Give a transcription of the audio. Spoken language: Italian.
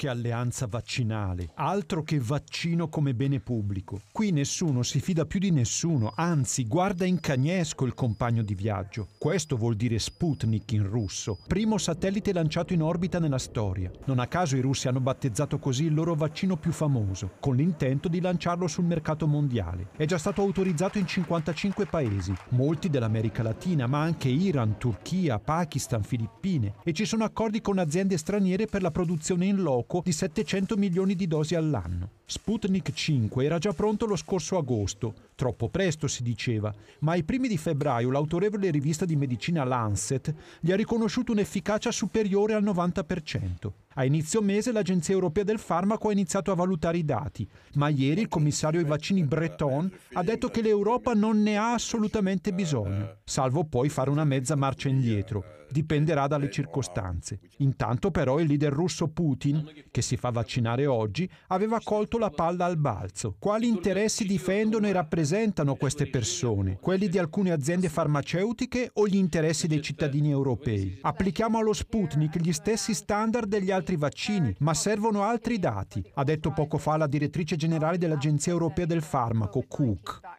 che alleanza vaccinale, altro che vaccino come bene pubblico. Qui nessuno si fida più di nessuno, anzi guarda in cagnesco il compagno di viaggio. Questo vuol dire Sputnik in russo, primo satellite lanciato in orbita nella storia. Non a caso i russi hanno battezzato così il loro vaccino più famoso, con l'intento di lanciarlo sul mercato mondiale. È già stato autorizzato in 55 paesi, molti dell'America Latina, ma anche Iran, Turchia, Pakistan, Filippine e ci sono accordi con aziende straniere per la produzione in loco poco di 700 milioni di dosi all'anno. Sputnik 5 era già pronto lo scorso agosto, troppo presto si diceva, ma ai primi di febbraio l'autorevole rivista di medicina Lancet gli ha riconosciuto un'efficacia superiore al 90%. A inizio mese l'Agenzia Europea del Farmaco ha iniziato a valutare i dati, ma ieri il commissario ai vaccini Breton ha detto che l'Europa non ne ha assolutamente bisogno, salvo poi fare una mezza marcia indietro dipenderà dalle circostanze. Intanto però il leader russo Putin, che si fa vaccinare oggi, aveva colto la palla al balzo. Quali interessi difendono e rappresentano queste persone? Quelli di alcune aziende farmaceutiche o gli interessi dei cittadini europei? Applichiamo allo Sputnik gli stessi standard degli altri vaccini, ma servono altri dati, ha detto poco fa la direttrice generale dell'Agenzia europea del farmaco, Cook.